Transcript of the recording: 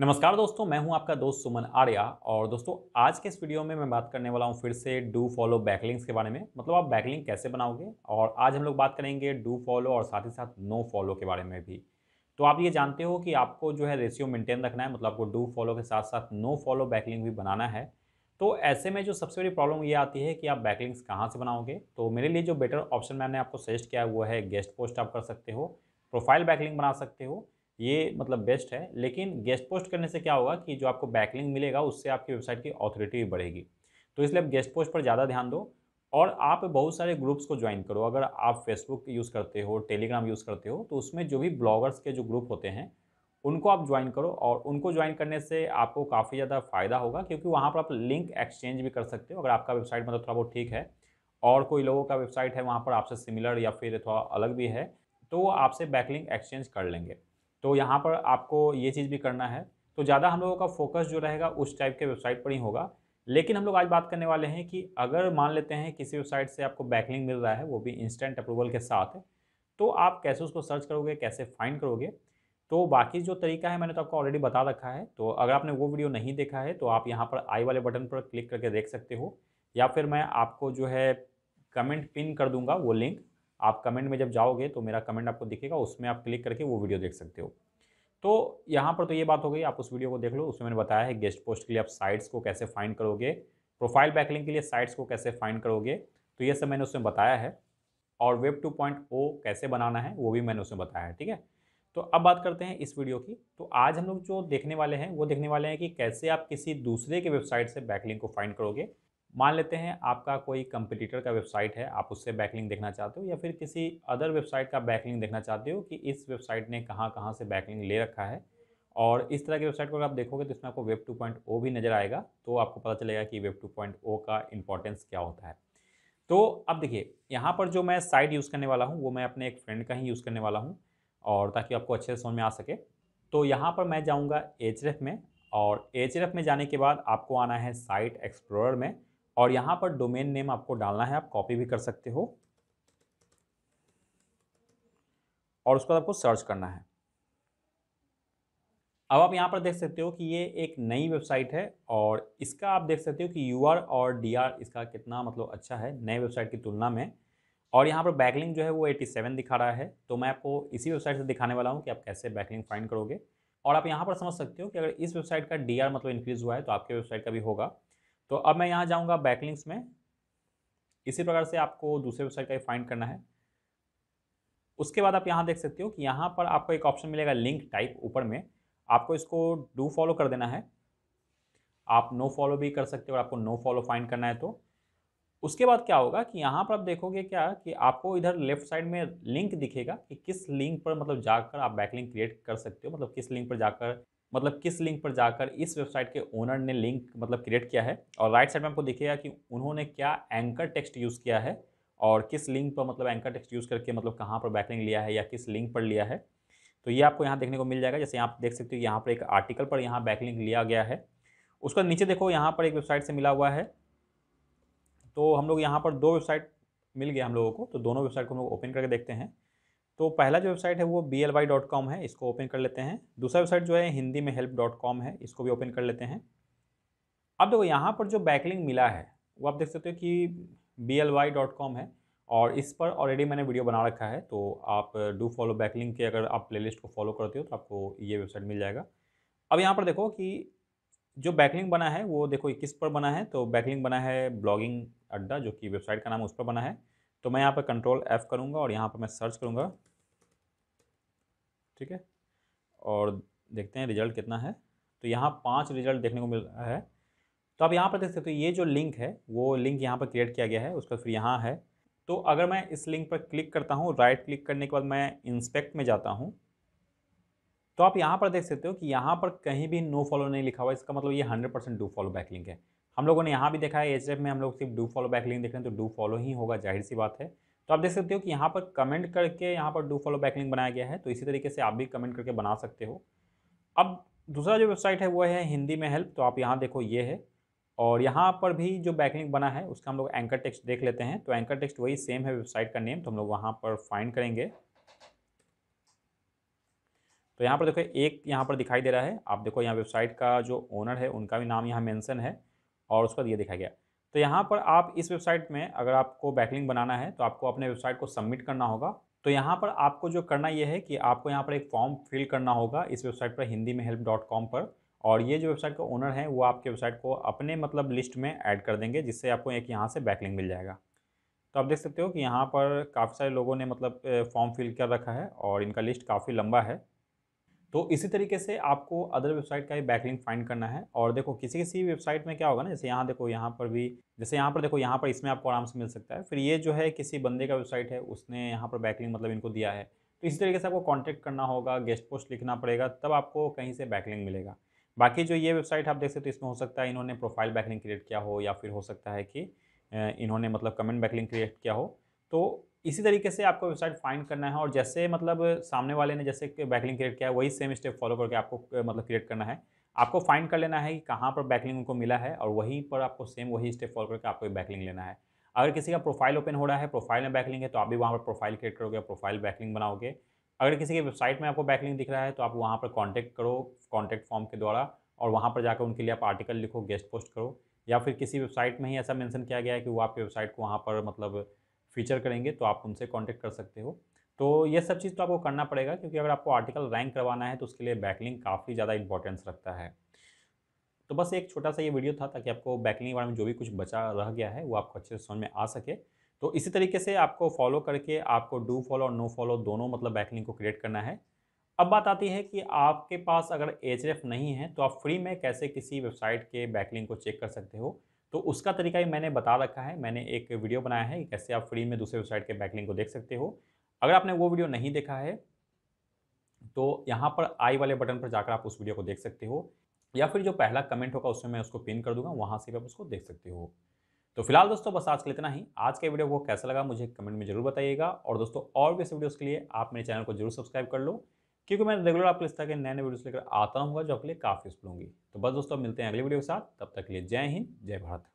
नमस्कार दोस्तों मैं हूं आपका दोस्त सुमन आर्या और दोस्तों आज के इस वीडियो में मैं बात करने वाला हूं फिर से डू फॉलो बैकलिंग्स के बारे में मतलब आप बैकलिंग कैसे बनाओगे और आज हम लोग बात करेंगे डू फॉलो और साथ ही साथ नो फॉलो के बारे में भी तो आप ये जानते हो कि आपको जो है रेशियो मेंटेन रखना है मतलब आपको डू फॉलो के साथ साथ नो फॉलो बैकलिंग भी बनाना है तो ऐसे में जो सबसे बड़ी प्रॉब्लम ये आती है कि आप बैकलिंग्स कहाँ से बनाओगे तो मेरे लिए जो बेटर ऑप्शन मैंने आपको सजेस्ट किया वो है गेस्ट पोस्ट आप कर सकते हो प्रोफाइल बैकलिंग बना सकते हो ये मतलब बेस्ट है लेकिन गेस्ट पोस्ट करने से क्या होगा कि जो आपको बैकलिंग मिलेगा उससे आपकी वेबसाइट की ऑथोरिटी भी बढ़ेगी तो इसलिए आप गेस्ट पोस्ट पर ज़्यादा ध्यान दो और आप बहुत सारे ग्रुप्स को ज्वाइन करो अगर आप फेसबुक यूज़ करते हो टेलीग्राम यूज़ करते हो तो उसमें जो भी ब्लॉगर्स के जो ग्रुप होते हैं उनको आप ज्वाइन करो और उनको ज्वाइन करने से आपको काफ़ी ज़्यादा फ़ायदा होगा क्योंकि वहाँ पर आप लिंक एक्सचेंज भी कर सकते हो अगर आपका वेबसाइट मतलब थोड़ा बहुत ठीक है और कोई लोगों का वेबसाइट है वहाँ पर आपसे सिमिलर या फिर थोड़ा अलग भी है तो वो आपसे बैकलिंग एक्सचेंज कर लेंगे तो यहाँ पर आपको ये चीज़ भी करना है तो ज़्यादा हम लोगों का फोकस जो रहेगा उस टाइप के वेबसाइट पर ही होगा लेकिन हम लोग आज बात करने वाले हैं कि अगर मान लेते हैं किसी वेबसाइट से आपको बैकलिंग मिल रहा है वो भी इंस्टेंट अप्रूवल के साथ तो आप कैसे उसको सर्च करोगे कैसे फाइंड करोगे तो बाकी जो तरीका है मैंने तो आपको ऑलरेडी बता रखा है तो अगर आपने वो वीडियो नहीं देखा है तो आप यहाँ पर आई वाले बटन पर क्लिक करके देख सकते हो या फिर मैं आपको जो है कमेंट पिन कर दूंगा वो लिंक आप कमेंट में जब जाओगे तो मेरा कमेंट आपको दिखेगा उसमें आप क्लिक करके वो वीडियो देख सकते हो तो यहाँ पर तो ये बात हो गई आप उस वीडियो को देख लो उसमें मैंने बताया है गेस्ट पोस्ट के लिए आप साइट्स को कैसे फाइंड करोगे प्रोफाइल बैकलिंग के लिए साइट्स को कैसे फाइंड करोगे तो ये सब मैंने उसमें बताया है और वेब ओ oh कैसे बनाना है वो भी मैंने उसमें बताया है ठीक है तो अब बात करते हैं इस वीडियो की तो आज हम लोग जो देखने वाले हैं वो देखने वाले हैं कि कैसे आप किसी दूसरे के वेबसाइट से बैकलिंग को फाइंड करोगे मान लेते हैं आपका कोई कंपटीटर का वेबसाइट है आप उससे बैकलिंग देखना चाहते हो या फिर किसी अदर वेबसाइट का बैकलिंग देखना चाहते हो कि इस वेबसाइट ने कहाँ कहाँ से बैकलिंग ले रखा है और इस तरह की वेबसाइट को अगर आप देखोगे तो इसमें आपको वेब ओ oh भी नज़र आएगा तो आपको पता चलेगा कि वेब ओ oh का इंपॉर्टेंस क्या होता है तो अब देखिए यहाँ पर जो मैं साइट यूज़ करने वाला हूँ वो मैं अपने एक फ्रेंड का ही यूज़ करने वाला हूँ और ताकि आपको अच्छे से समझ में आ सके तो यहाँ पर मैं जाऊँगा एच में और एच में जाने के बाद आपको आना है साइट एक्सप्लोर में और यहाँ पर डोमेन नेम आपको डालना है आप कॉपी भी कर सकते हो और उसके बाद आपको सर्च करना है अब आप यहाँ पर देख सकते हो कि ये एक नई वेबसाइट है और इसका आप देख सकते हो कि यू और डी इसका कितना मतलब अच्छा है नए वेबसाइट की तुलना में और यहाँ पर बैकलिंग जो है वो 87 दिखा रहा है तो मैं आपको इसी वेबसाइट से दिखाने वाला हूँ कि आप कैसे बैकलिंग फाइंड करोगे और आप यहाँ पर समझ सकते हो कि अगर इस वेबसाइट का डी मतलब इंक्रीज़ हुआ है तो आपके वेबसाइट का भी होगा तो अब मैं यहाँ जाऊँगा बैकलिंग्स में इसी प्रकार से आपको दूसरे वेबसाइट का फाइंड करना है उसके बाद आप यहाँ देख सकते हो कि यहाँ पर आपको एक ऑप्शन मिलेगा लिंक टाइप ऊपर में आपको इसको डू फॉलो कर देना है आप नो फॉलो भी कर सकते हो और आपको नो फॉलो फाइंड करना है तो उसके बाद क्या होगा कि यहाँ पर आप देखोगे क्या कि आपको इधर लेफ्ट साइड में लिंक दिखेगा कि किस लिंक पर मतलब जाकर आप बैकलिंक क्रिएट कर सकते हो मतलब किस लिंक पर जाकर मतलब किस लिंक पर जाकर इस वेबसाइट के ओनर ने लिंक मतलब क्रिएट किया है और राइट साइड में आपको दिखेगा कि उन्होंने क्या एंकर टेक्स्ट यूज़ किया है और किस लिंक पर मतलब एंकर टेक्स्ट यूज़ करके मतलब कहाँ पर बैकलिंग लिया है या किस लिंक पर लिया है तो ये आपको यहाँ देखने को मिल जाएगा जैसे आप देख सकते हो यहाँ पर एक आर्टिकल पर यहाँ बैकलिंग लिया गया है उसका नीचे देखो यहाँ पर एक वेबसाइट से मिला हुआ है तो हम लोग यहाँ पर दो वेबसाइट मिल गया हम लोगों को तो दोनों वेबसाइट को हम लोग ओपन करके देखते हैं तो पहला जो वेबसाइट है वो B L Y dot com है इसको ओपन कर लेते हैं दूसरा वेबसाइट जो है हिंदी में हेल्प डॉट कॉम है इसको भी ओपन कर लेते हैं अब देखो यहाँ पर जो बैकलिंग मिला है वो आप देख सकते हो कि B L Y dot com है और इस पर ऑलरेडी मैंने वीडियो बना रखा है तो आप डू फॉलो बैकलिंग के अगर आप प्लेलिस्ट को फॉलो करते हो तो आपको ये वेबसाइट मिल जाएगा अब यहाँ पर देखो कि जो बैकलिंग बना है वो देखो किस पर बना है तो बैकलिंग बना है ब्लॉगिंग अड्डा जो कि वेबसाइट का नाम उस पर बना है तो मैं यहाँ पर कंट्रोल एफ़ करूँगा और यहाँ पर मैं सर्च करूँगा ठीक है और देखते हैं रिजल्ट कितना है तो यहाँ पाँच रिजल्ट देखने को मिल रहा है तो आप यहाँ पर देख सकते हो तो ये जो लिंक है वो लिंक यहाँ पर क्रिएट किया गया है उसका फिर यहाँ है तो अगर मैं इस लिंक पर क्लिक करता हूँ राइट क्लिक करने के बाद मैं इंस्पेक्ट में जाता हूँ तो आप यहाँ पर देख सकते हो कि यहाँ पर कहीं भी नो फॉलो नहीं लिखा हुआ इसका मतलब ये hundred percent do follow back link है हम लोगों ने यहाँ भी देखा है एच में हम लोग सिर्फ डू फॉलो बैक लिंक देख रहे हैं तो डू फॉलो ही होगा जाहिर सी बात है तो आप देख सकते हो कि यहाँ पर कमेंट करके यहाँ पर डू फॉलो बैक लिंक बनाया गया है तो इसी तरीके से आप भी कमेंट करके बना सकते हो अब दूसरा जो वेबसाइट है वो है हिंदी में हेल्प तो आप यहाँ देखो ये है और यहाँ पर भी जो बैकलिंग बना है उसका हम लोग एंकर टेक्स्ट देख लेते हैं तो एंकर टेक्स्ट वही सेम है वेबसाइट का नेम तो हम लोग वहाँ पर फाइंड करेंगे तो यहाँ पर देखो एक यहाँ पर दिखाई दे रहा है आप देखो यहाँ वेबसाइट का जो ओनर है उनका भी नाम यहाँ मेंशन है और उसका ये देखा गया तो यहाँ पर आप इस वेबसाइट में अगर आपको बैकलिंग बनाना है तो आपको अपने वेबसाइट को सबमिट करना होगा तो यहाँ पर आपको जो करना यह है कि आपको यहाँ पर एक फॉर्म फिल करना होगा इस वेबसाइट पर हिंदी में हेल्प डॉट कॉम पर और ये जो वेबसाइट का ओनर है वो आपके वेबसाइट को अपने मतलब लिस्ट में ऐड कर देंगे जिससे आपको एक यहाँ से बैकलिंग मिल जाएगा तो आप देख सकते हो कि यहाँ पर काफ़ी सारे लोगों ने मतलब फॉर्म फिल कर रखा है और इनका लिस्ट काफ़ी लंबा है तो इसी तरीके से आपको अदर वेबसाइट का भी बैकलिंग फाइंड करना है और देखो किसी किसी वेबसाइट में क्या होगा ना जैसे यहाँ देखो यहाँ पर भी जैसे यहाँ पर देखो यहाँ पर इसमें आपको आराम से मिल सकता है फिर ये जो है किसी बंदे का वेबसाइट है उसने यहाँ पर बैकलिंग मतलब इनको दिया है तो इसी तरीके से आपको कॉन्टैक्ट करना होगा गेस्ट पोस्ट लिखना पड़ेगा तब आपको कहीं से बैकलिंग मिलेगा बाकी जो ये वेबसाइट आप देख सकते हो इसमें हो सकता है इन्होंने प्रोफाइल बैकलिंग क्रिएट किया हो या फिर हो सकता है कि इन्होंने मतलब कमेंट बैकलिंग क्रिएट किया हो तो इसी तरीके से आपको वेबसाइट फाइंड करना है और जैसे मतलब सामने वाले ने जैसे बैकलिंग क्रिएट किया है वही सेम स्टेप फॉलो करके आपको मतलब क्रिएट करना है आपको फाइंड कर लेना है कि कहाँ पर बैकलिंग उनको मिला है और वहीं पर आपको सेम वही स्टेप फॉलो करके आपको बैकलिंग लेना है अगर किसी का प्रोफाइल ओपन हो रहा है प्रोफाइल में बैकलिंग है तो आप भी वहाँ पर प्रोफाइल क्रिएट करोगे प्रोफाइल बैकलिंग बनाओगे अगर किसी की वेबसाइट में आपको बैकलिंग दिख रहा है तो आप वहाँ पर कॉन्टैक्ट करो कॉन्टैक्ट फॉर्म के द्वारा और वहाँ पर जाकर उनके लिए आप आर्टिकल लिखो गेस्ट पोस्ट करो या फिर किसी वेबसाइट में ही ऐसा मेंशन किया गया है कि वो आपकी वेबसाइट को वहाँ पर मतलब फीचर करेंगे तो आप उनसे कॉन्टैक्ट कर सकते हो तो ये सब चीज़ तो आपको करना पड़ेगा क्योंकि अगर आपको आर्टिकल रैंक करवाना है तो उसके लिए बैकलिंग काफ़ी ज़्यादा इंपॉर्टेंस रखता है तो बस एक छोटा सा ये वीडियो था ताकि आपको बैकलिंग के बारे में जो भी कुछ बचा रह गया है वो आपको अच्छे से समझ में आ सके तो इसी तरीके से आपको फॉलो करके आपको डू फॉलो और नो फॉलो दोनों मतलब बैकलिंग को क्रिएट करना है अब बात आती है कि आपके पास अगर एच नहीं है तो आप फ्री में कैसे किसी वेबसाइट के बैकलिंग को चेक कर सकते हो तो उसका तरीका ही मैंने बता रखा है मैंने एक वीडियो बनाया है कैसे आप फ्री में दूसरे वेबसाइट के बैकलिंग को देख सकते हो अगर आपने वो वीडियो नहीं देखा है तो यहाँ पर आई वाले बटन पर जाकर आप उस वीडियो को देख सकते हो या फिर जो पहला कमेंट होगा उसमें मैं उसको पिन कर दूंगा वहाँ से भी आप उसको देख सकते हो तो फिलहाल दोस्तों बस आज के लिए इतना ही आज के वीडियो को कैसा लगा मुझे कमेंट में जरूर बताइएगा और दोस्तों और भी ऐसे वीडियोज़ के लिए आप मेरे चैनल को जरूर सब्सक्राइब कर लो क्योंकि मैं रेगुलर आपके इस तरह के नए नए वीडियोस लेकर आता हूँ जो आपके लिए काफ़ी यूजफुल होंगी तो बस दोस्तों मिलते हैं अगले वीडियो के साथ तब तक के लिए जय हिंद जय भारत